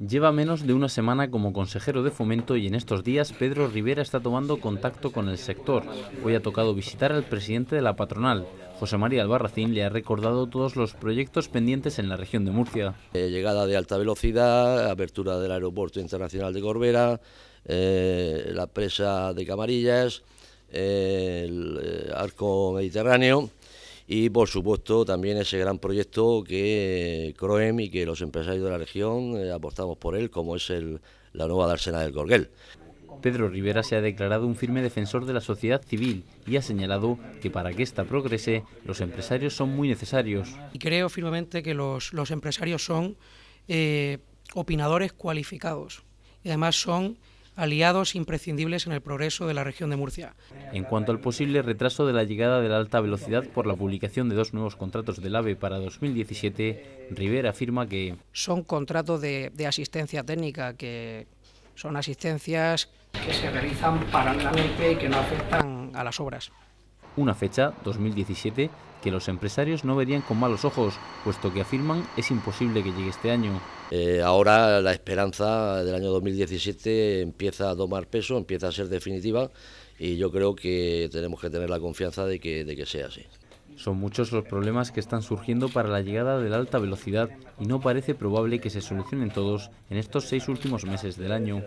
Lleva menos de una semana como consejero de fomento y en estos días Pedro Rivera está tomando contacto con el sector. Hoy ha tocado visitar al presidente de la patronal. José María Albarracín le ha recordado todos los proyectos pendientes en la región de Murcia. Eh, llegada de alta velocidad, apertura del aeropuerto internacional de Corbera, eh, la presa de Camarillas, el eh, arco mediterráneo y por supuesto también ese gran proyecto que eh, CROEM y que los empresarios de la región eh, apostamos por él, como es el, la nueva dársena del Gorguel. Pedro Rivera se ha declarado un firme defensor de la sociedad civil y ha señalado que para que ésta progrese los empresarios son muy necesarios. Y creo firmemente que los, empresarios son eh, opinadores cualificados y además son aliados imprescindibles en el progreso de la región de Murcia. En cuanto al posible retraso de la llegada de la alta velocidad por la publicación de dos nuevos contratos del AVE para 2017, Rivera afirma que... Son contratos de, asistencia técnica, que son asistencias que se realizan paralelamente y que no afectan a las obras. Una fecha, 2017, que los empresarios no verían con malos ojos, puesto que afirman es imposible que llegue este año. Eh, ahora la esperanza del año 2017 empieza a tomar peso, empieza a ser definitiva y yo creo que tenemos que tener la confianza de que, de que sea así. Son muchos los problemas que están surgiendo para la llegada de la alta velocidad y no parece probable que se solucionen todos en estos seis últimos meses del año.